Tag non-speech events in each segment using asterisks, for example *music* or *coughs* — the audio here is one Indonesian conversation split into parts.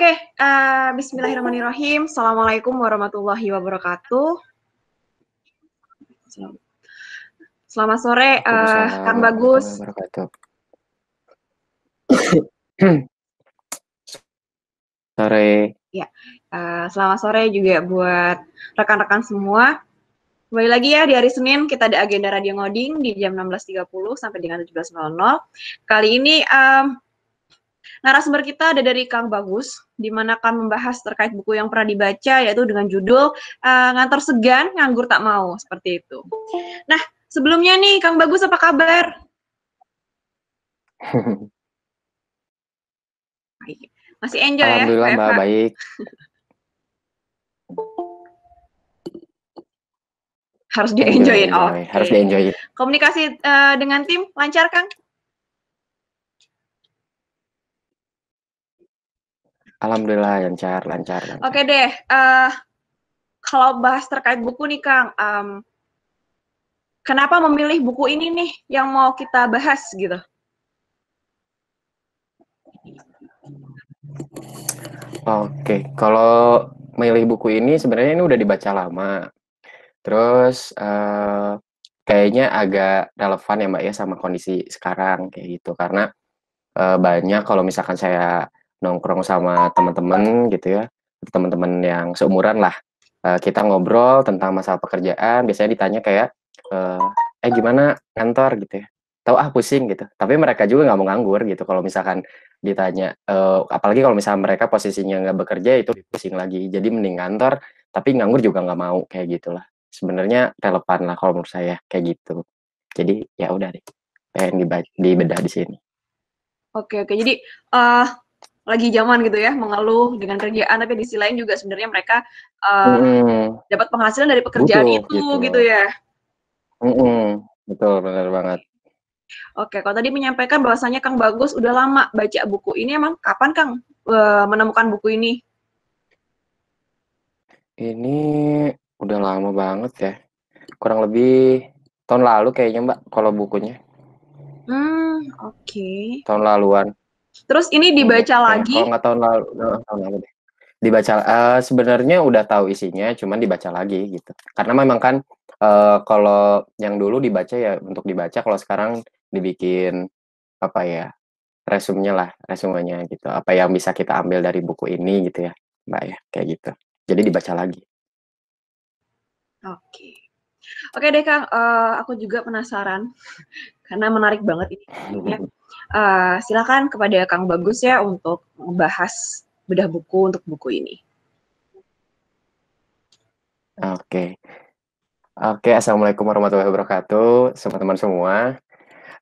Oke, okay, uh, eh, Bismillahirrahmanirrahim. Assalamualaikum warahmatullahi wabarakatuh. Selamat sore, uh, Kang Bagus. *coughs* sore. Ya, uh, selamat sore juga buat rekan-rekan semua. Kembali lagi ya di hari Senin kita ada agenda Radio Ngoding di jam 16.30 sampai dengan 17.00. Kali ini um, Narasumber kita ada dari Kang Bagus, di mana akan membahas terkait buku yang pernah dibaca, yaitu dengan judul uh, Ngantor Segan, Nganggur Tak Mau, seperti itu. Nah, sebelumnya nih, Kang Bagus apa kabar? *laughs* Masih enjoy ya? Alhamdulillah, Mbak, baik. Harus di-enjoyin, oh. Harus di-enjoyin. Komunikasi uh, dengan tim lancar, Kang? Alhamdulillah lancar, lancar. lancar. Oke deh, uh, kalau bahas terkait buku nih Kang, um, kenapa memilih buku ini nih yang mau kita bahas gitu? Oke, kalau memilih buku ini sebenarnya ini udah dibaca lama. Terus uh, kayaknya agak relevan ya Mbak ya sama kondisi sekarang kayak gitu karena uh, banyak kalau misalkan saya nongkrong sama teman-teman gitu ya teman-teman yang seumuran lah uh, kita ngobrol tentang masalah pekerjaan biasanya ditanya kayak uh, eh gimana kantor gitu ya tahu ah pusing gitu tapi mereka juga nggak mau nganggur gitu kalau misalkan ditanya uh, apalagi kalau misalnya mereka posisinya nggak bekerja itu pusing lagi jadi mending kantor tapi nganggur juga nggak mau kayak gitulah sebenarnya relevan lah kalau menurut saya kayak gitu jadi ya udah deh pengen dibedah di sini oke oke jadi uh, lagi zaman gitu ya mengeluh dengan kerjaan tapi di sisi lain juga sebenarnya mereka uh, mm dapat penghasilan dari pekerjaan Butuh, itu gitu, gitu ya mm-hmm. betul benar banget Oke, kalau tadi menyampaikan bahwasanya Kang Bagus udah lama baca buku ini, emang kapan Kang uh, menemukan buku ini? Ini udah lama banget ya, kurang lebih tahun lalu kayaknya Mbak, kalau bukunya. Hmm, oke. Okay. Tahun laluan. Terus ini dibaca hmm, lagi. Oh, nggak tahun lalu, nggak eh, tahun lalu deh. Dibaca uh, sebenarnya udah tahu isinya, cuman dibaca lagi gitu. Karena memang kan uh, kalau yang dulu dibaca ya untuk dibaca, kalau sekarang dibikin apa ya resumnya lah, resumenya gitu. Apa yang bisa kita ambil dari buku ini gitu ya, mbak ya, kayak gitu. Jadi dibaca lagi. Oke. Okay. Oke okay deh kak. uh, aku juga penasaran *laughs* karena menarik banget ini. Ya uh, silakan kepada Kang Bagus ya untuk membahas bedah buku untuk buku ini. Oke. Okay. Oke, okay, Assalamualaikum warahmatullahi wabarakatuh, teman-teman semua.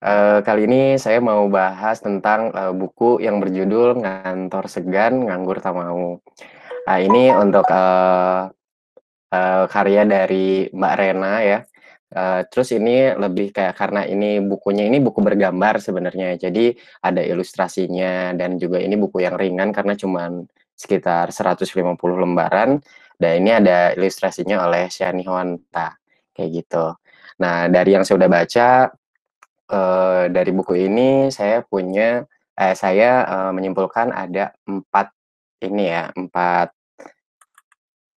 Uh, kali ini saya mau bahas tentang uh, buku yang berjudul Ngantor Segan, Nganggur Tak Mau. Uh, ini untuk uh, uh, karya dari Mbak Rena ya. Eh, terus ini lebih kayak karena ini bukunya ini buku bergambar sebenarnya, jadi ada ilustrasinya dan juga ini buku yang ringan karena cuman sekitar 150 lembaran dan ini ada ilustrasinya oleh Shani Hwanta kayak gitu. Nah dari yang saya udah baca uh, dari buku ini saya punya eh, saya uh, menyimpulkan ada empat ini ya empat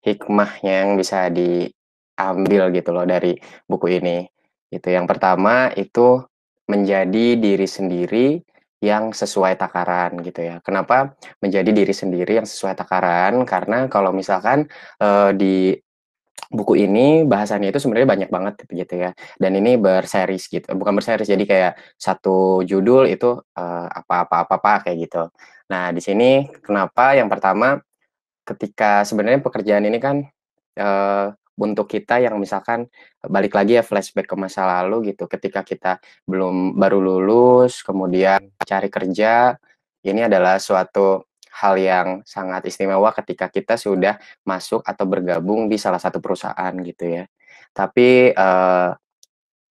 hikmah yang bisa di ambil gitu loh dari buku ini. Itu yang pertama itu menjadi diri sendiri yang sesuai takaran gitu ya. Kenapa menjadi diri sendiri yang sesuai takaran? Karena kalau misalkan e, di buku ini bahasannya itu sebenarnya banyak banget gitu ya dan ini berseris gitu bukan berseris jadi kayak satu judul itu eh, apa-apa-apa apa kayak gitu nah di sini kenapa yang pertama ketika sebenarnya pekerjaan ini kan eh untuk kita yang misalkan balik lagi ya flashback ke masa lalu gitu ketika kita belum baru lulus kemudian hmm. cari kerja ini adalah suatu hal yang sangat istimewa ketika kita sudah masuk atau bergabung di salah satu perusahaan gitu ya tapi uh,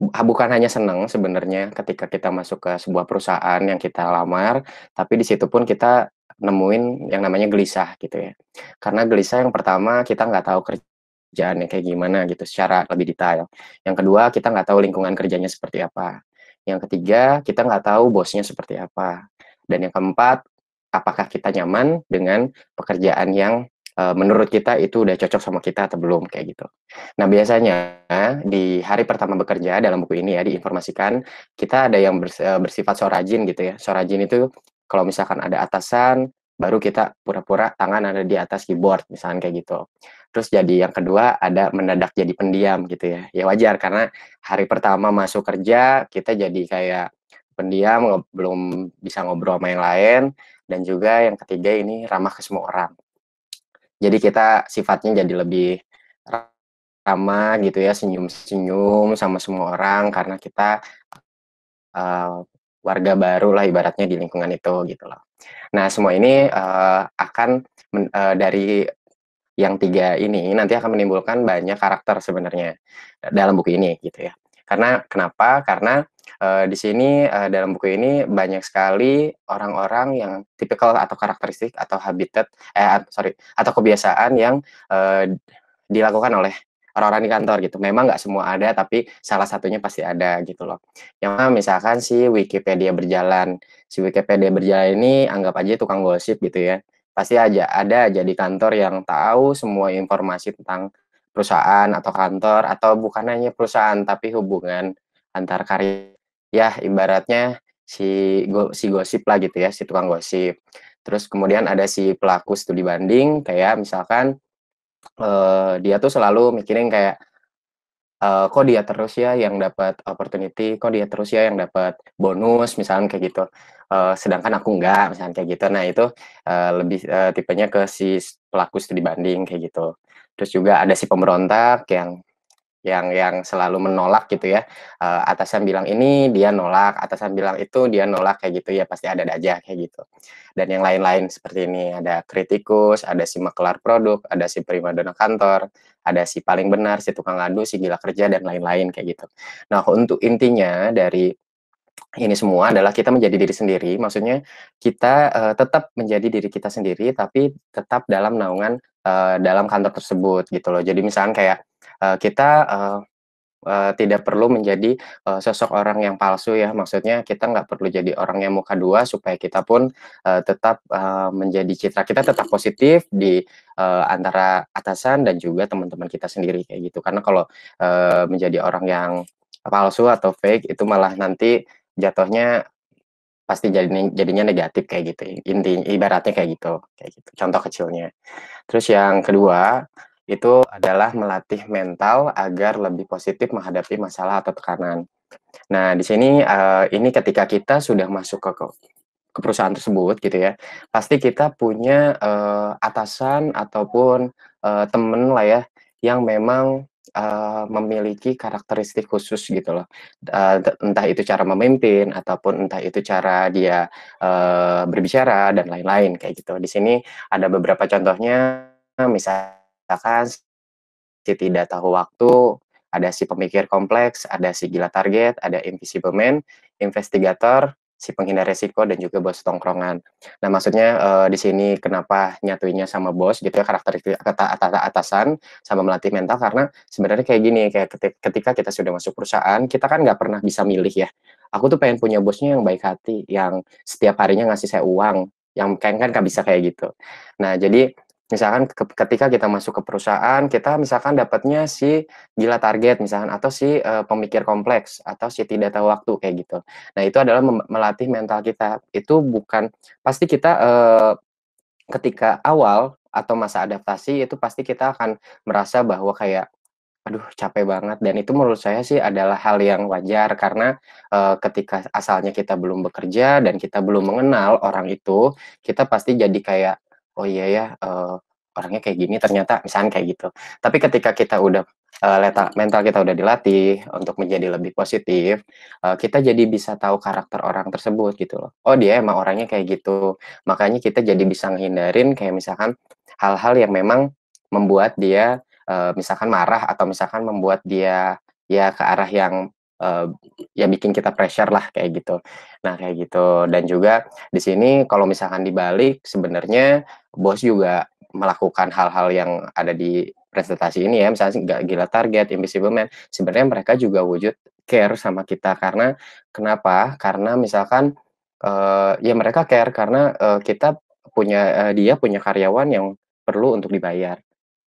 bukan hanya seneng sebenarnya ketika kita masuk ke sebuah perusahaan yang kita lamar, tapi di situ pun kita nemuin yang namanya gelisah gitu ya. Karena gelisah yang pertama kita nggak tahu kerja pekerjaannya kayak gimana gitu secara lebih detail. Yang kedua, kita nggak tahu lingkungan kerjanya seperti apa. Yang ketiga, kita nggak tahu bosnya seperti apa. Dan yang keempat, apakah kita nyaman dengan pekerjaan yang e, menurut kita itu udah cocok sama kita atau belum kayak gitu. Nah biasanya di hari pertama bekerja dalam buku ini ya diinformasikan kita ada yang eh, bersifat sorajin gitu ya. Sorajin itu kalau misalkan ada atasan, baru kita pura-pura tangan ada di atas keyboard misalnya kayak gitu. Terus jadi yang kedua ada mendadak jadi pendiam gitu ya. Ya wajar karena hari pertama masuk kerja kita jadi kayak pendiam belum bisa ngobrol sama yang lain dan juga yang ketiga ini ramah ke semua orang. Jadi kita sifatnya jadi lebih ramah gitu ya senyum-senyum sama semua orang karena kita uh, warga baru lah ibaratnya di lingkungan itu gitu loh. Nah, semua ini uh, akan men, uh, dari yang tiga ini nanti akan menimbulkan banyak karakter sebenarnya dalam buku ini gitu ya. Karena kenapa? Karena uh, di sini uh, dalam buku ini banyak sekali orang-orang yang tipikal atau karakteristik atau habitat eh sorry atau kebiasaan yang uh, dilakukan oleh orang-orang di kantor gitu. Memang nggak semua ada, tapi salah satunya pasti ada gitu loh. Yang mana misalkan si Wikipedia berjalan, si Wikipedia berjalan ini anggap aja tukang gosip gitu ya. Pasti aja ada aja di kantor yang tahu semua informasi tentang perusahaan atau kantor atau bukan hanya perusahaan tapi hubungan antar karya. Ya ibaratnya si go, si gosip lah gitu ya, si tukang gosip. Terus kemudian ada si pelaku studi banding kayak misalkan uh, dia tuh selalu mikirin kayak uh, kok dia terus ya yang dapat opportunity, kok dia terus ya yang dapat bonus misalnya kayak gitu. Uh, sedangkan aku enggak misalnya kayak gitu. Nah, itu uh, lebih uh, tipenya ke si pelaku studi banding kayak gitu. Terus juga ada si pemberontak yang yang yang selalu menolak gitu ya uh, atasan bilang ini dia nolak atasan bilang itu dia nolak kayak gitu ya pasti ada aja kayak gitu dan yang lain-lain seperti ini ada kritikus ada si makelar produk ada si prima dona kantor ada si paling benar si tukang adu si gila kerja dan lain-lain kayak gitu nah untuk intinya dari ini semua adalah kita menjadi diri sendiri, maksudnya kita uh, tetap menjadi diri kita sendiri, tapi tetap dalam naungan uh, dalam kantor tersebut gitu loh. Jadi misalnya kayak Eh, kita uh, uh, tidak perlu menjadi uh, sosok orang yang palsu ya maksudnya kita nggak perlu jadi orang yang muka dua supaya kita pun uh, tetap uh, menjadi citra kita tetap positif di uh, antara atasan dan juga teman-teman kita sendiri kayak gitu karena kalau uh, menjadi orang yang palsu atau fake itu malah nanti jatuhnya pasti jadinya jadinya negatif kayak gitu inti ibaratnya kayak gitu kayak gitu contoh kecilnya terus yang kedua itu adalah melatih mental agar lebih positif menghadapi masalah atau tekanan. Nah, di sini uh, ini ketika kita sudah masuk ke, ke perusahaan tersebut gitu ya, pasti kita punya uh, atasan ataupun uh, temen lah ya yang memang uh, memiliki karakteristik khusus gitu loh. Uh, entah itu cara memimpin ataupun entah itu cara dia uh, berbicara dan lain-lain kayak gitu. Di sini ada beberapa contohnya misalnya kan si tidak tahu waktu, ada si pemikir kompleks, ada si gila target, ada invisible man, investigator, si penghindar resiko dan juga bos tongkrongan. Nah, maksudnya uh, di sini kenapa nyatuinya sama bos gitu ya karakter atasan sama melatih mental karena sebenarnya kayak gini kayak ketika kita sudah masuk perusahaan kita kan nggak pernah bisa milih ya. Aku tuh pengen punya bosnya yang baik hati, yang setiap harinya ngasih saya uang, yang kayak kan nggak bisa kayak gitu. Nah, jadi misalkan ketika kita masuk ke perusahaan kita misalkan dapatnya si gila target misalkan atau si uh, pemikir kompleks atau si tidak tahu waktu kayak gitu nah itu adalah melatih mental kita itu bukan pasti kita uh, ketika awal atau masa adaptasi itu pasti kita akan merasa bahwa kayak aduh capek banget dan itu menurut saya sih adalah hal yang wajar karena e, ketika asalnya kita belum bekerja dan kita belum mengenal orang itu kita pasti jadi kayak oh iya ya uh, orangnya kayak gini ternyata misalnya kayak gitu tapi ketika kita udah uh, mental kita udah dilatih untuk menjadi lebih positif uh, kita jadi bisa tahu karakter orang tersebut gitu loh oh dia emang orangnya kayak gitu makanya kita jadi bisa nghindarin kayak misalkan hal-hal yang memang membuat dia uh, misalkan marah atau misalkan membuat dia ya ke arah yang uh, ya bikin kita pressure lah kayak gitu. Nah, kayak gitu. Dan juga di sini kalau misalkan dibalik sebenarnya bos juga melakukan hal-hal yang ada di presentasi ini ya misalnya nggak gila target invisible man sebenarnya mereka juga wujud care sama kita karena kenapa karena misalkan uh, ya mereka care karena uh, kita punya uh, dia punya karyawan yang perlu untuk dibayar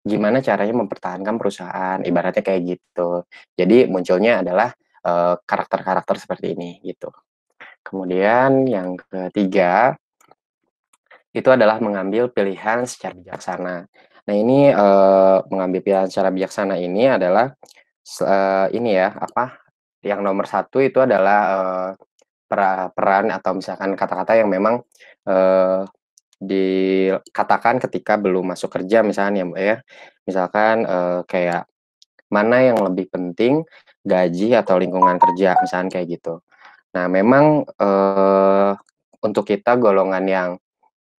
gimana caranya mempertahankan perusahaan ibaratnya kayak gitu jadi munculnya adalah Eh, karakter-karakter uh, seperti ini gitu. Kemudian yang ketiga itu adalah mengambil pilihan secara bijaksana. Nah ini uh, mengambil pilihan secara bijaksana ini adalah uh, ini ya apa yang nomor satu itu adalah uh, per peran atau misalkan kata-kata yang memang uh, dikatakan ketika belum masuk kerja misalnya ya misalkan uh, kayak mana yang lebih penting gaji atau lingkungan kerja misalnya kayak gitu. Nah, memang uh, untuk kita golongan yang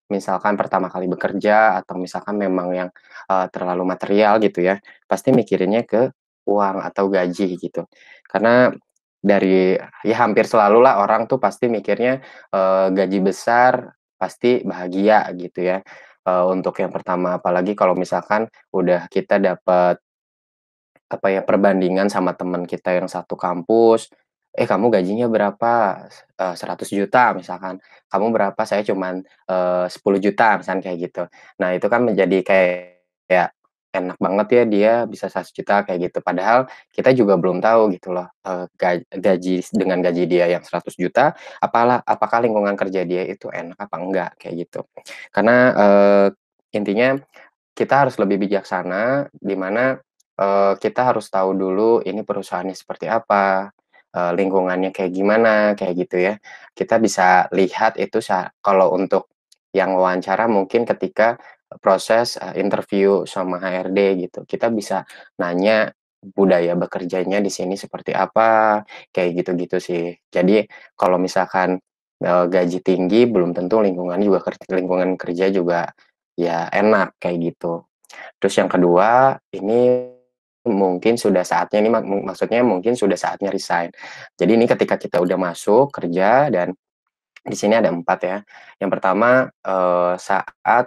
misalkan pertama kali bekerja atau misalkan memang yang uh, terlalu material gitu ya, pasti mikirinnya ke uang atau gaji gitu. Karena dari ya hampir selalu lah orang tuh pasti mikirnya uh, gaji besar pasti bahagia gitu ya uh, untuk yang pertama apalagi kalau misalkan udah kita dapat apa ya, perbandingan sama teman kita yang satu kampus, "Eh, kamu gajinya berapa?" Eh, seratus juta misalkan. "Kamu berapa?" "Saya cuman, eh, sepuluh juta misalkan kayak gitu. Nah, itu kan menjadi kayak, ya "Enak banget ya dia bisa juta kayak gitu. Padahal kita juga belum tahu gitu loh, eh, gaji dengan gaji dia yang juta apalah apakah lingkungan kerja dia itu enak apa enggak, kayak gitu. Karena, intinya kita harus lebih bijaksana, di mana Eh, kita harus tahu dulu ini perusahaannya seperti apa, uh, lingkungannya kayak gimana, kayak gitu ya. Kita bisa lihat itu kalau untuk yang wawancara mungkin ketika proses uh, interview sama HRD gitu, kita bisa nanya budaya bekerjanya di sini seperti apa, kayak gitu-gitu sih. Jadi kalau misalkan uh, gaji tinggi, belum tentu lingkungan juga lingkungan kerja juga ya enak kayak gitu. Terus yang kedua, ini mungkin sudah saatnya ini mak maksudnya mungkin sudah saatnya resign. Jadi ini ketika kita udah masuk kerja dan di sini ada empat ya. Yang pertama eh, saat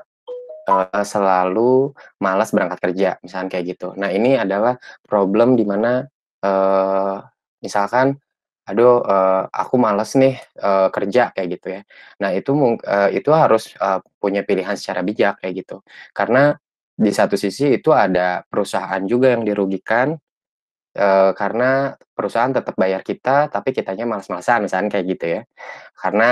eh, selalu malas berangkat kerja, misalnya kayak gitu. Nah ini adalah problem di mana eh, misalkan aduh uh, aku malas nih uh, kerja kayak gitu ya. Nah, itu uh, itu harus uh, punya pilihan secara bijak kayak gitu. Karena di satu sisi itu ada perusahaan juga yang dirugikan e, karena perusahaan tetap bayar kita tapi kitanya malas-malasan misalnya kayak gitu ya karena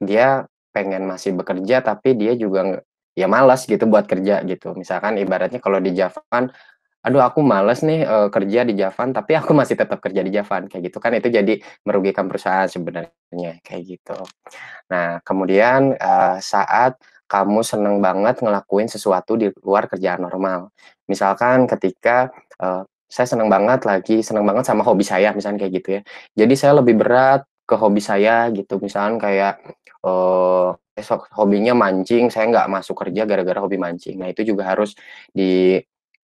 dia pengen masih bekerja tapi dia juga ya malas gitu buat kerja gitu misalkan ibaratnya kalau di Javan aduh aku malas nih e, kerja di Javan tapi aku masih tetap kerja di Javan kayak gitu kan itu jadi merugikan perusahaan sebenarnya kayak gitu nah kemudian e, saat kamu seneng banget ngelakuin sesuatu di luar kerjaan normal. Misalkan ketika uh, saya seneng banget lagi, seneng banget sama hobi saya, misalnya kayak gitu ya. Jadi saya lebih berat ke hobi saya gitu, misalkan kayak uh, esok hobinya mancing, saya nggak masuk kerja gara-gara hobi mancing. Nah itu juga harus di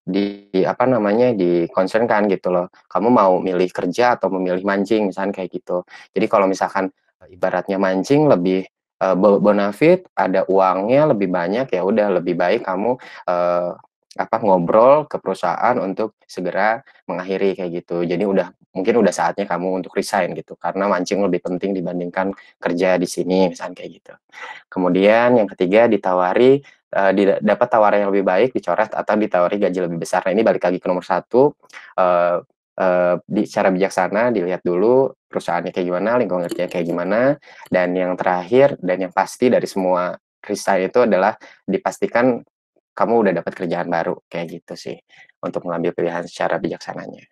di apa namanya di concern kan gitu loh. Kamu mau milih kerja atau memilih mancing misalnya kayak gitu. Jadi kalau misalkan ibaratnya mancing lebih uh, bonafit ada uangnya lebih banyak ya udah lebih baik kamu uh, apa ngobrol ke perusahaan untuk segera mengakhiri kayak gitu. Jadi udah mungkin udah saatnya kamu untuk resign gitu karena mancing lebih penting dibandingkan kerja di sini misalnya kayak gitu. Kemudian yang ketiga ditawari uh, dapat tawaran yang lebih baik dicoret atau ditawari gaji lebih besar. Nah ini balik lagi ke nomor satu uh, Eh, di, secara bijaksana dilihat dulu perusahaannya kayak gimana, lingkungan kerjanya kayak gimana, dan yang terakhir dan yang pasti dari semua resign itu adalah dipastikan kamu udah dapat kerjaan baru kayak gitu sih untuk mengambil pilihan secara bijaksananya.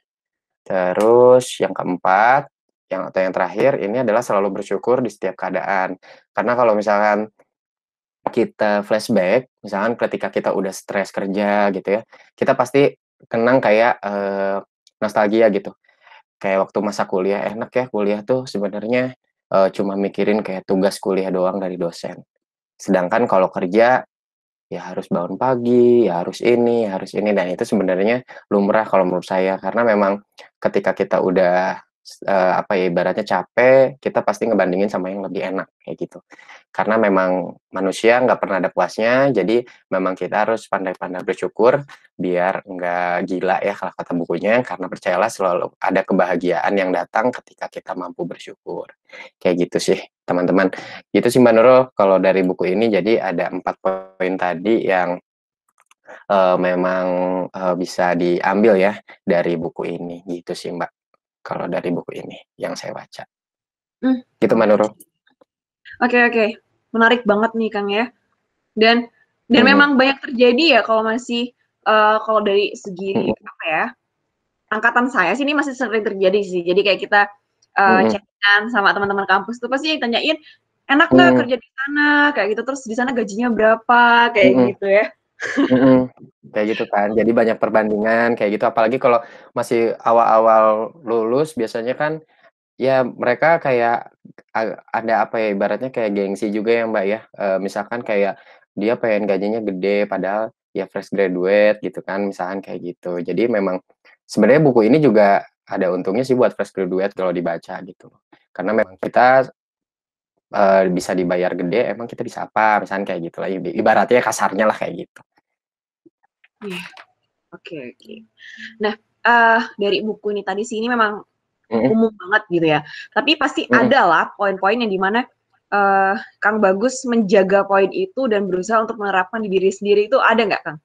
Terus yang keempat, yang atau yang terakhir ini adalah selalu bersyukur di setiap keadaan. Karena kalau misalkan kita flashback, misalkan ketika kita udah stres kerja gitu ya, kita pasti kenang kayak eh, nostalgia gitu kayak waktu masa kuliah enak ya kuliah tuh sebenarnya e, cuma mikirin kayak tugas kuliah doang dari dosen sedangkan kalau kerja ya harus bangun pagi ya harus ini ya harus ini dan itu sebenarnya lumrah kalau menurut saya karena memang ketika kita udah uh, apa ya ibaratnya capek, kita pasti ngebandingin sama yang lebih enak kayak gitu. Karena memang manusia nggak pernah ada puasnya, jadi memang kita harus pandai-pandai bersyukur biar nggak gila ya kalau kata bukunya. Karena percayalah selalu ada kebahagiaan yang datang ketika kita mampu bersyukur. Kayak gitu sih teman-teman. Gitu sih Mbak Nurul kalau dari buku ini. Jadi ada empat poin tadi yang Uh, memang uh, bisa diambil ya dari buku ini gitu sih Mbak kalau dari buku ini yang saya baca. Hmm. Gitu menurut. Oke okay, oke, okay. menarik banget nih Kang ya. Dan dan hmm. memang banyak terjadi ya kalau masih uh, kalau dari segi hmm. apa ya angkatan saya sih ini masih sering terjadi sih. Jadi kayak kita uh, hmm. chattingan sama teman-teman kampus tuh pasti yang tanyain enak nggak hmm. kerja di sana kayak gitu terus di sana gajinya berapa kayak hmm. gitu ya mm hmm *laughs* kayak gitu kan jadi banyak perbandingan kayak gitu apalagi kalau masih awal-awal lulus biasanya kan ya mereka kayak ada apa ya ibaratnya kayak gengsi juga ya mbak ya e, misalkan kayak dia pengen gajinya gede padahal ya fresh graduate gitu kan misalkan kayak gitu jadi memang sebenarnya buku ini juga ada untungnya sih buat fresh graduate kalau dibaca gitu karena memang kita Eh, bisa dibayar gede emang kita bisa apa misalnya kayak gitu lah ibaratnya kasarnya lah kayak gitu Iya, oke okay, oke. Okay. Nah uh, dari buku ini tadi sih ini memang mm umum banget gitu ya. Tapi pasti mm ada lah poin-poin yang dimana uh, Kang Bagus menjaga poin itu dan berusaha untuk menerapkan di diri sendiri itu ada nggak Kang?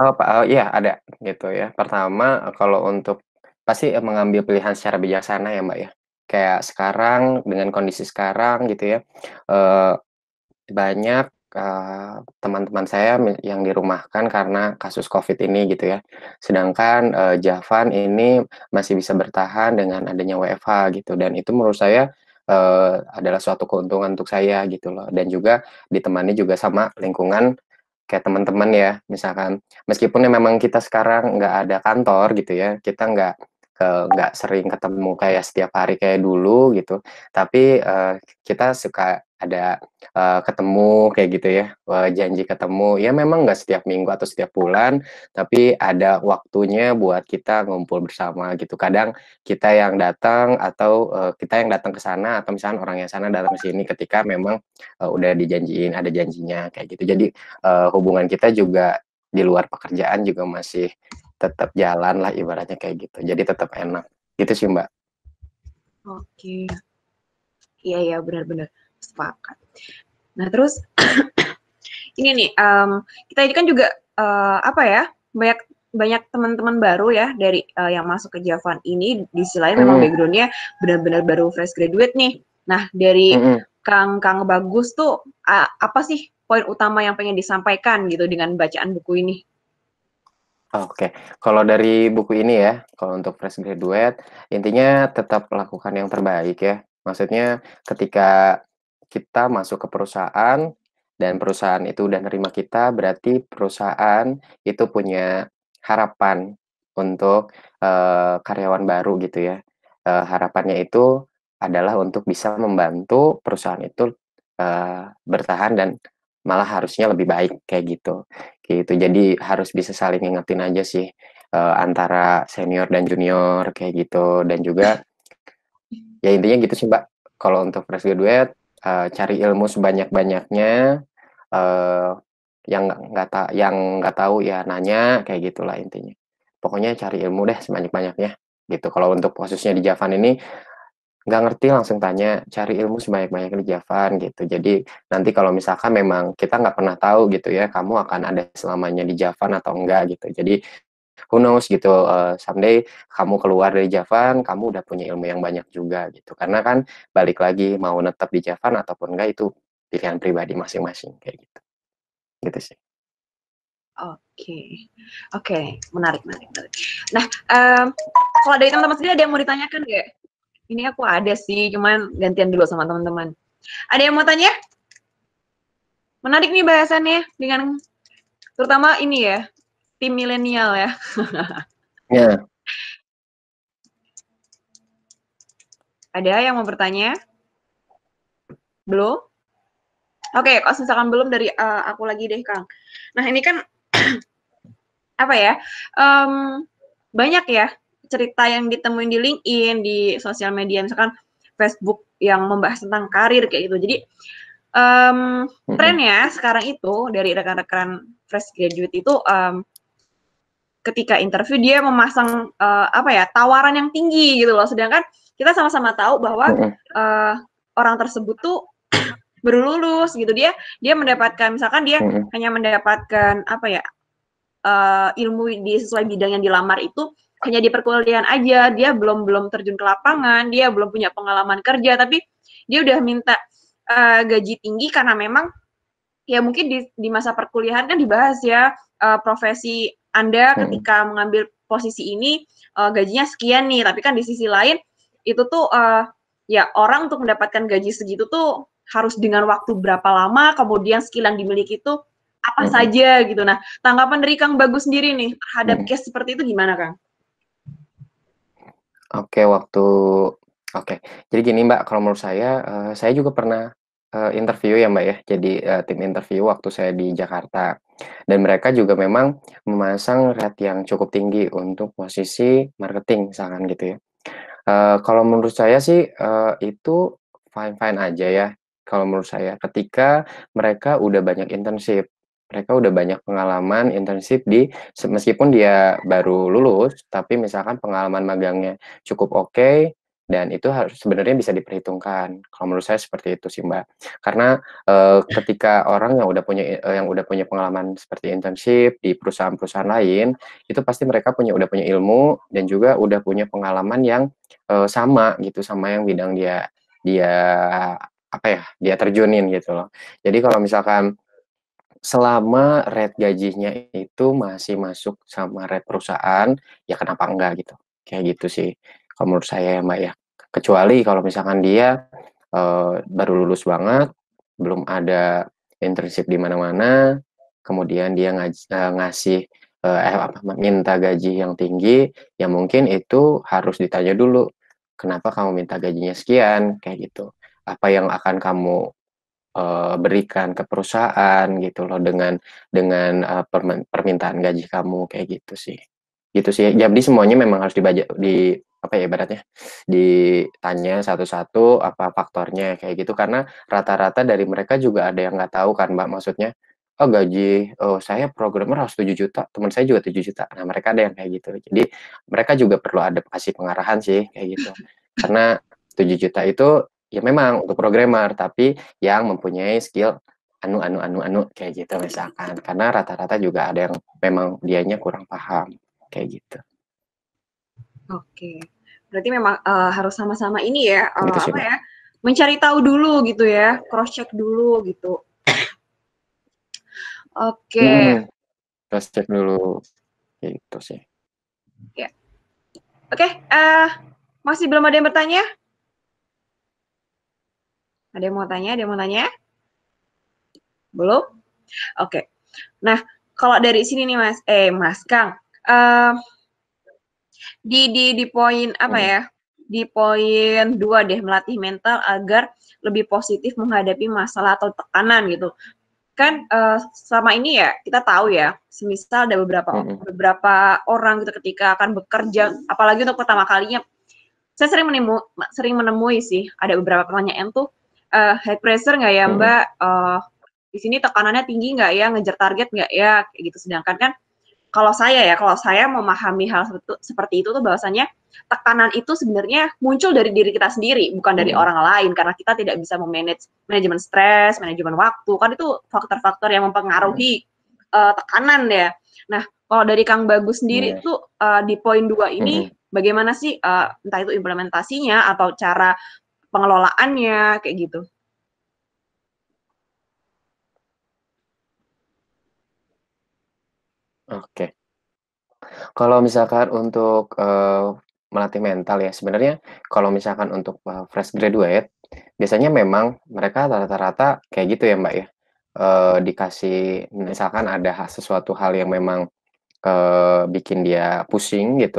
Uh, Pak, uh, ya ada gitu ya. Pertama kalau untuk pasti mengambil pilihan secara bijaksana ya Mbak ya kayak sekarang dengan kondisi sekarang gitu ya uh, banyak eh, teman-teman uh, saya yang dirumahkan karena kasus COVID ini gitu ya. Sedangkan uh, Javan ini masih bisa bertahan dengan adanya WFH gitu dan itu menurut saya uh, adalah suatu keuntungan untuk saya gitu loh dan juga ditemani juga sama lingkungan kayak teman-teman ya misalkan meskipun ya memang kita sekarang nggak ada kantor gitu ya kita nggak nggak sering ketemu kayak setiap hari kayak dulu gitu tapi uh, kita suka ada uh, ketemu kayak gitu ya uh, janji ketemu ya memang nggak setiap minggu atau setiap bulan tapi ada waktunya buat kita ngumpul bersama gitu kadang kita yang datang atau uh, kita yang datang ke sana atau misalnya orang yang sana datang ke sini ketika memang uh, udah dijanjiin ada janjinya kayak gitu jadi uh, hubungan kita juga di luar pekerjaan juga masih tetap jalan lah ibaratnya kayak gitu. Jadi tetap enak. Gitu sih Mbak. Oke. Iya iya benar-benar sepakat. Nah terus *clears throat* ini nih um, kita ini kan juga uh, apa ya banyak banyak teman-teman baru ya dari uh, yang masuk ke Javan ini di sisi lain memang mm. backgroundnya benar-benar baru fresh graduate nih. Nah dari mm-hmm. Kang Kang Bagus tuh apa sih poin utama yang pengen disampaikan gitu dengan bacaan buku ini? Oke, kalau dari buku ini ya, kalau untuk fresh graduate, intinya tetap lakukan yang terbaik ya. Maksudnya ketika kita masuk ke perusahaan dan perusahaan itu udah nerima kita, berarti perusahaan itu punya harapan untuk uh, karyawan baru gitu ya. Uh, harapannya itu adalah untuk bisa membantu perusahaan itu uh, bertahan dan malah harusnya lebih baik kayak gitu gitu jadi harus bisa saling ingetin aja sih uh, antara senior dan junior kayak gitu dan juga ya intinya gitu sih mbak kalau untuk fresh graduate uh, cari ilmu sebanyak banyaknya uh, eh, yang nggak tak yang nggak tahu ya nanya kayak gitulah intinya pokoknya cari ilmu deh sebanyak banyaknya gitu kalau untuk khususnya di Javan ini nggak ngerti langsung tanya cari ilmu sebanyak-banyaknya di Javan gitu jadi nanti kalau misalkan memang kita nggak pernah tahu gitu ya kamu akan ada selamanya di Javan atau enggak gitu jadi who knows gitu uh, someday kamu keluar dari Javan kamu udah punya ilmu yang banyak juga gitu karena kan balik lagi mau netap di Javan ataupun enggak itu pilihan pribadi masing-masing kayak gitu gitu sih Oke, okay. oke, okay. menarik, menarik, menarik. Nah, um, kalau dari teman-teman sendiri ada yang mau ditanyakan nggak? Ini aku ada sih, cuman gantian dulu sama teman-teman. Ada yang mau tanya? Menarik nih bahasannya dengan terutama ini ya, tim milenial ya. *laughs* Ya. Ada yang mau bertanya? Belum? Oke, okay, kalau misalkan belum dari uh, aku lagi deh, Kang. Nah, ini kan *clears throat* apa ya? Um, banyak ya cerita yang ditemuin di LinkedIn, di sosial media, misalkan Facebook yang membahas tentang karir kayak gitu. Jadi um, trennya sekarang itu dari rekan-rekan fresh graduate itu um, ketika interview dia memasang uh, apa ya tawaran yang tinggi gitu loh. Sedangkan kita sama-sama tahu bahwa uh, orang tersebut tuh berlulus gitu dia dia mendapatkan misalkan dia hanya mendapatkan apa ya uh, ilmu di sesuai bidang yang dilamar itu hanya di perkuliahan aja, dia belum belum terjun ke lapangan, dia belum punya pengalaman kerja, tapi dia udah minta uh, gaji tinggi karena memang ya mungkin di, di masa perkuliahan kan dibahas ya uh, profesi Anda hmm. ketika mengambil posisi ini uh, gajinya sekian nih, tapi kan di sisi lain itu tuh uh, ya orang untuk mendapatkan gaji segitu tuh harus dengan waktu berapa lama, kemudian skill yang dimiliki itu apa -hmm. saja gitu. Nah, tanggapan dari Kang Bagus sendiri nih terhadap -hmm. case seperti itu gimana, Kang? Oke, waktu oke. Jadi gini Mbak, kalau menurut saya, uh, saya juga pernah, uh, interview ya Mbak ya, jadi, uh, tim interview waktu saya di Jakarta, dan mereka juga memang memasang rate yang cukup tinggi untuk posisi marketing misalkan gitu ya. Uh, kalau menurut saya sih, uh, itu fine-fine aja ya, kalau menurut saya, ketika mereka udah banyak internship mereka udah banyak pengalaman internship di meskipun dia baru lulus tapi misalkan pengalaman magangnya cukup oke okay, dan itu harus sebenarnya bisa diperhitungkan kalau menurut saya seperti itu sih mbak karena eh, ya. ketika orang yang udah punya eh, yang udah punya pengalaman seperti internship di perusahaan-perusahaan lain itu pasti mereka punya udah punya ilmu dan juga udah punya pengalaman yang eh, sama gitu sama yang bidang dia dia apa ya dia terjunin gitu loh jadi kalau misalkan selama red gajinya itu masih masuk sama red perusahaan, ya kenapa enggak gitu. Kayak gitu sih kalau menurut saya ya Mbak ya. Kecuali kalau misalkan dia uh, baru lulus banget, belum ada internship di mana-mana, kemudian dia ngaj- eh, ngasih eh, eh, apa, minta gaji yang tinggi, ya mungkin itu harus ditanya dulu, kenapa kamu minta gajinya sekian, kayak gitu. Apa yang akan kamu Eh, berikan ke perusahaan gitu loh dengan dengan uh, permintaan gaji kamu kayak gitu sih gitu sih jadi semuanya memang harus dibaca di apa ya ibaratnya ditanya satu-satu apa faktornya kayak gitu karena rata-rata dari mereka juga ada yang nggak tahu kan mbak maksudnya oh gaji oh saya programmer harus 7 juta teman saya juga 7 juta nah mereka ada yang kayak gitu jadi mereka juga perlu ada kasih pengarahan sih kayak gitu karena 7 juta itu ya memang untuk programmer tapi yang mempunyai skill anu anu anu anu kayak gitu misalkan karena rata-rata juga ada yang memang dianya kurang paham kayak gitu. Oke. Berarti memang uh, harus sama-sama ini ya uh, apa ya? Mencari tahu dulu gitu ya, cross check dulu gitu. Oke. Okay. Hmm, cross check dulu gitu sih. Ya. Oke, okay, uh, eh, masih belum ada yang bertanya? Ada yang mau tanya? Ada yang mau tanya? Belum? Oke. Okay. Nah, kalau dari sini nih Mas, eh Mas Kang, uh, di di di poin apa ya? Di poin dua deh melatih mental agar lebih positif menghadapi masalah atau tekanan gitu. Kan uh, selama ini ya kita tahu ya, semisal ada beberapa hmm. beberapa orang gitu ketika akan bekerja, apalagi untuk pertama kalinya, saya sering menemu sering menemui sih ada beberapa pertanyaan tuh uh, eh, high pressure nggak ya hmm. Mbak? Uh, di sini tekanannya tinggi nggak ya? Ngejar target nggak ya? Kayak gitu. Sedangkan kan kalau saya ya, kalau saya memahami hal seperti itu tuh bahwasanya tekanan itu sebenarnya muncul dari diri kita sendiri, bukan dari hmm. orang lain karena kita tidak bisa memanage manajemen stres, manajemen waktu. Kan itu faktor-faktor yang mempengaruhi hmm. uh, tekanan ya. Nah, kalau dari Kang Bagus sendiri itu iya. tuh uh, di poin dua ini hmm. bagaimana sih uh, entah itu implementasinya atau cara pengelolaannya kayak gitu. Oke. Kalau misalkan untuk uh, melatih mental ya, sebenarnya kalau misalkan untuk uh, fresh graduate, biasanya memang mereka rata-rata kayak gitu ya Mbak ya. Uh, dikasih misalkan ada sesuatu hal yang memang uh, bikin dia pusing gitu,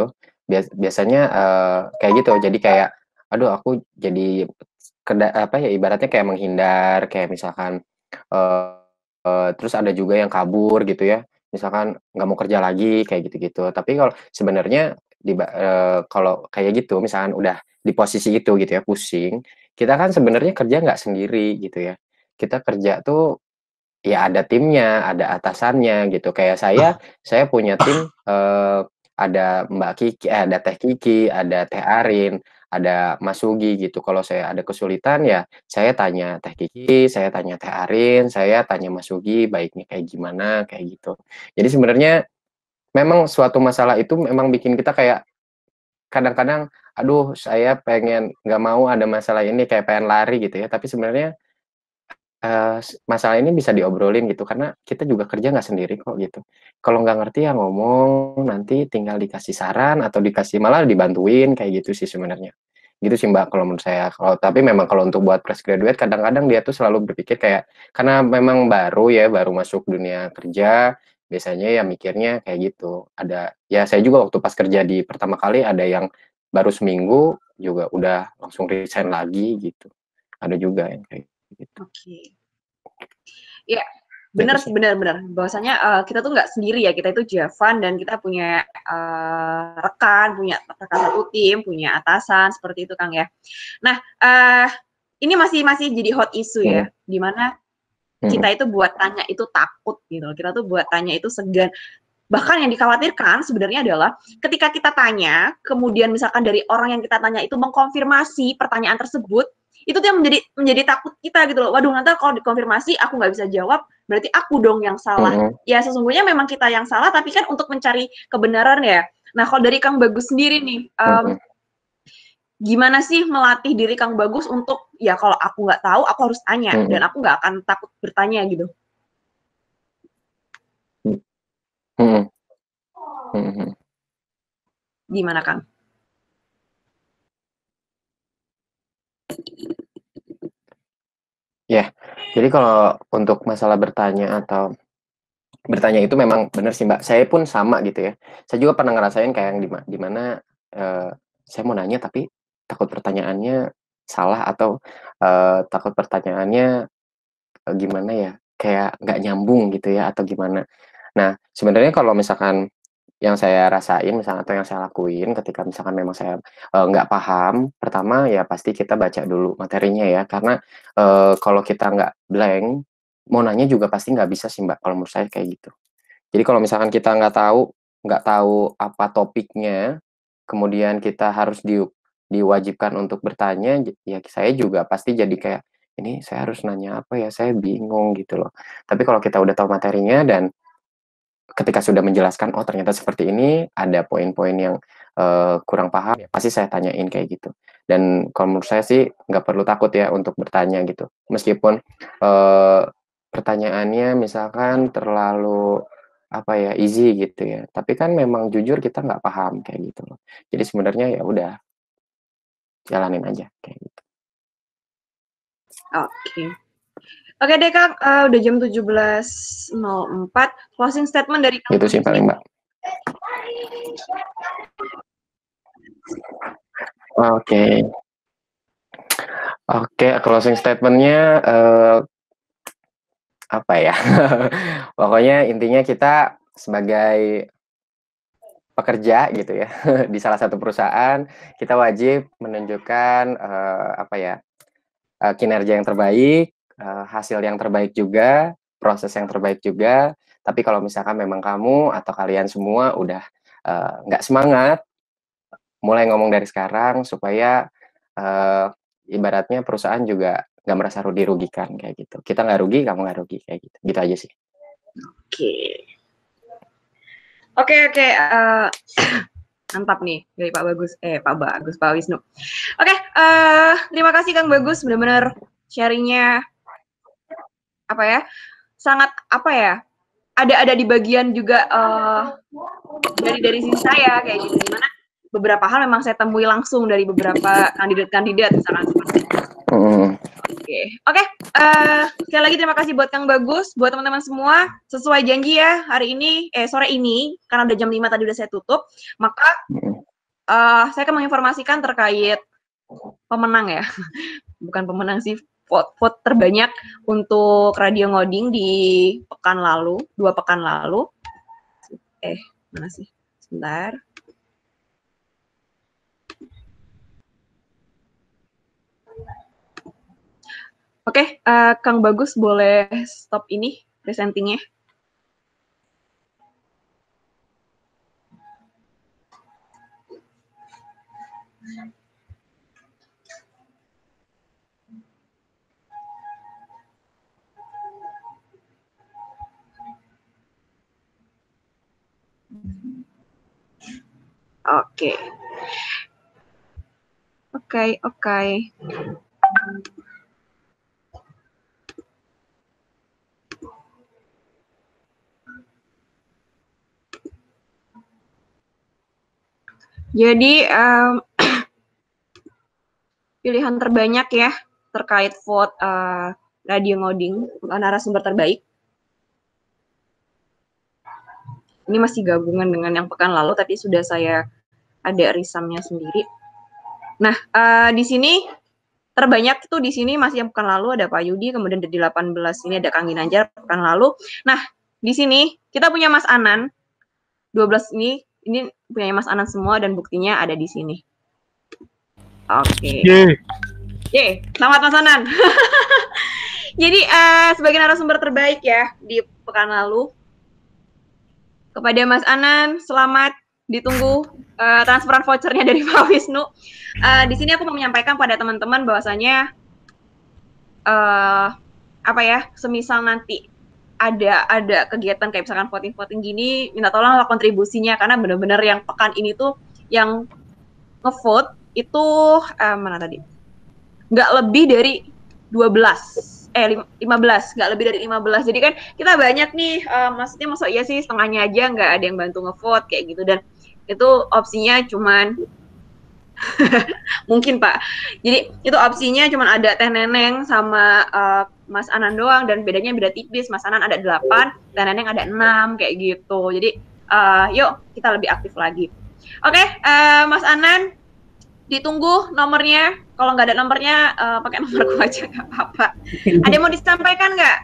biasanya uh, kayak gitu. Jadi kayak aduh aku jadi keda apa ya ibaratnya kayak menghindar kayak misalkan uh, uh, terus ada juga yang kabur gitu ya misalkan nggak mau kerja lagi kayak gitu-gitu tapi kalau sebenarnya di uh, eh, kalau kayak gitu misalkan udah di posisi itu gitu ya pusing kita kan sebenarnya kerja nggak sendiri gitu ya kita kerja tuh ya ada timnya ada atasannya gitu kayak saya *coughs* saya punya tim uh, ada Mbak Kiki, ada Teh Kiki, ada Teh Arin, ada Mas Sugi gitu. Kalau saya ada kesulitan ya saya tanya Teh Kiki, saya tanya Teh Arin, saya tanya Mas Sugi baiknya kayak gimana kayak gitu. Jadi sebenarnya memang suatu masalah itu memang bikin kita kayak kadang-kadang aduh saya pengen nggak mau ada masalah ini kayak pengen lari gitu ya. Tapi sebenarnya Eh, masalah ini bisa diobrolin gitu karena kita juga kerja nggak sendiri kok gitu kalau nggak ngerti ya ngomong nanti tinggal dikasih saran atau dikasih malah dibantuin kayak gitu sih sebenarnya gitu sih mbak kalau menurut saya kalau tapi memang kalau untuk buat fresh graduate kadang-kadang dia tuh selalu berpikir kayak karena memang baru ya baru masuk dunia kerja biasanya ya mikirnya kayak gitu ada ya saya juga waktu pas kerja di pertama kali ada yang baru seminggu juga udah langsung resign lagi gitu ada juga yang kayak Gitu. Oke. Okay. Ya, benar benar benar benar bahwasanya uh, kita tuh nggak sendiri ya kita itu Javan dan kita punya uh, rekan punya rekan satu tim punya atasan seperti itu Kang ya nah uh, ini masih masih jadi hot isu ya hmm. dimana hmm. kita itu buat tanya itu takut gitu kita tuh buat tanya itu segan bahkan yang dikhawatirkan sebenarnya adalah ketika kita tanya kemudian misalkan dari orang yang kita tanya itu mengkonfirmasi pertanyaan tersebut itu tuh yang menjadi menjadi takut kita gitu loh waduh nanti kalau dikonfirmasi aku nggak bisa jawab berarti aku dong yang salah mm -hmm. ya sesungguhnya memang kita yang salah tapi kan untuk mencari kebenaran ya nah kalau dari kang bagus sendiri nih um, mm -hmm. gimana sih melatih diri kang bagus untuk ya kalau aku nggak tahu aku harus tanya mm -hmm. dan aku nggak akan takut bertanya gitu mm -hmm. Mm -hmm. gimana kang Jadi kalau untuk masalah bertanya atau bertanya itu memang benar sih Mbak. Saya pun sama gitu ya. Saya juga pernah ngerasain kayak yang di di mana uh, eh, saya mau nanya tapi takut pertanyaannya salah atau uh, takut pertanyaannya uh, gimana ya? Kayak nggak nyambung gitu ya atau gimana. Nah, sebenarnya kalau misalkan yang saya rasain misalnya atau yang saya lakuin ketika misalkan memang saya eh, nggak uh, paham pertama ya pasti kita baca dulu materinya ya karena uh, kalau kita nggak blank mau nanya juga pasti nggak bisa sih mbak kalau menurut saya kayak gitu jadi kalau misalkan kita nggak tahu nggak tahu apa topiknya kemudian kita harus di, diwajibkan untuk bertanya ya saya juga pasti jadi kayak ini saya harus nanya apa ya saya bingung gitu loh tapi kalau kita udah tahu materinya dan ketika sudah menjelaskan oh ternyata seperti ini ada poin-poin yang uh, kurang paham ya pasti saya tanyain kayak gitu dan kalau menurut saya sih nggak perlu takut ya untuk bertanya gitu meskipun uh, pertanyaannya misalkan terlalu apa ya easy gitu ya tapi kan memang jujur kita nggak paham kayak gitu loh jadi sebenarnya ya udah jalanin aja kayak gitu oke okay. Oke deh Kang, uh, eh, udah jam 17.04. Closing statement dari Kang. Itu sih paling, Mbak. Oke. Okay. Oke, okay, closing statementnya uh, apa ya? *laughs* Pokoknya intinya kita sebagai pekerja gitu ya *laughs* di salah satu perusahaan kita wajib menunjukkan uh, apa ya uh, kinerja yang terbaik uh, hasil yang terbaik juga, proses yang terbaik juga. Tapi kalau misalkan memang kamu atau kalian semua udah eh, nggak uh, semangat, mulai ngomong dari sekarang supaya uh, ibaratnya perusahaan juga nggak merasa rugi rugikan kayak gitu. Kita nggak rugi, kamu nggak rugi kayak gitu. Gitu aja sih. Oke. Oke oke. Okay. *coughs* mantap nih dari Pak Bagus eh Pak Bagus Pak Wisnu. Oke, okay, uh, terima kasih Kang Bagus benar-benar sharingnya apa ya sangat apa ya ada ada di bagian juga uh, dari dari sisi saya kayak gitu gimana beberapa hal memang saya temui langsung dari beberapa kandidat-kandidat misalnya Oke, oke. Okay. Uh, eh, sekali lagi terima kasih buat Kang Bagus, buat teman-teman semua. Sesuai janji ya hari ini, eh sore ini, karena udah jam 5 tadi udah saya tutup, maka uh, saya akan menginformasikan terkait pemenang ya, *laughs* bukan pemenang sih, vote terbanyak untuk radio ngoding di pekan lalu, dua pekan lalu. Eh, mana sih? Sebentar. Oke, okay, uh, eh, Kang Bagus boleh stop ini presentingnya. Oke. Oke, oke. Jadi um, *clears throat* pilihan terbanyak ya terkait vote uh, radio ngoding narasumber terbaik. Ini masih gabungan dengan yang pekan lalu, tapi sudah saya ada risamnya sendiri. Nah, uh, di sini terbanyak itu di sini masih yang pekan lalu ada Pak Yudi, kemudian di 18 ini ada Kang Ginanjar pekan lalu. Nah, di sini kita punya Mas Anan 12 ini ini punya Mas Anan semua dan buktinya ada di sini. Oke. Okay. Yeay. Yeay, selamat Mas Anan. *laughs* Jadi uh, sebagai narasumber terbaik ya di pekan lalu kepada Mas Anan, selamat ditunggu uh, transferan vouchernya dari *laughs* Pak Wisnu. Uh, di sini aku mau menyampaikan pada teman-teman bahwasanya uh, apa ya, semisal nanti ada ada kegiatan kayak misalkan voting-voting gini, minta tolonglah kontribusinya karena benar-benar yang pekan ini tuh yang ngevote itu uh, mana tadi? Nggak lebih dari 12 eh 15 nggak lebih dari 15 jadi kan kita banyak nih uh, maksudnya masuk ya sih setengahnya aja nggak ada yang bantu ngevote kayak gitu dan itu opsinya cuman *laughs* mungkin pak jadi itu opsinya cuman ada teh neneng sama uh, mas anan doang dan bedanya beda tipis mas anan ada 8 teh neneng ada enam kayak gitu jadi uh, yuk kita lebih aktif lagi oke okay, uh, mas anan ditunggu nomornya kalau nggak ada nomornya uh, pakai nomorku aja nggak apa-apa. *laughs* ada yang mau disampaikan nggak?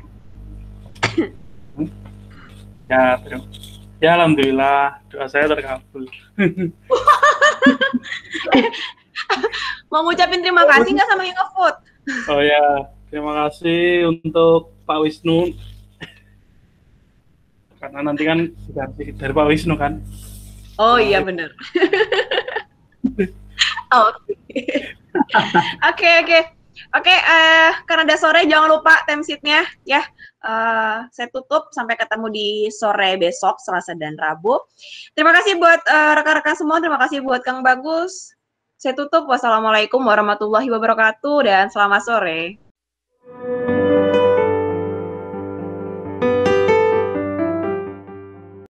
ya terima ya alhamdulillah doa saya terkabul *laughs* mau ngucapin terima kasih nggak sama yang ngefood oh ya terima kasih untuk Pak Wisnu karena nanti kan dari, dari Pak Wisnu kan oh iya benar *laughs* oh, *laughs* Oke oke. Oke, eh, karena udah sore jangan lupa sheet-nya ya. Uh, saya tutup sampai ketemu di sore besok Selasa dan Rabu. Terima kasih buat rekan eh, rekan-rekan semua, terima kasih buat Kang Bagus. Saya tutup. Wassalamualaikum warahmatullahi wabarakatuh dan selamat sore.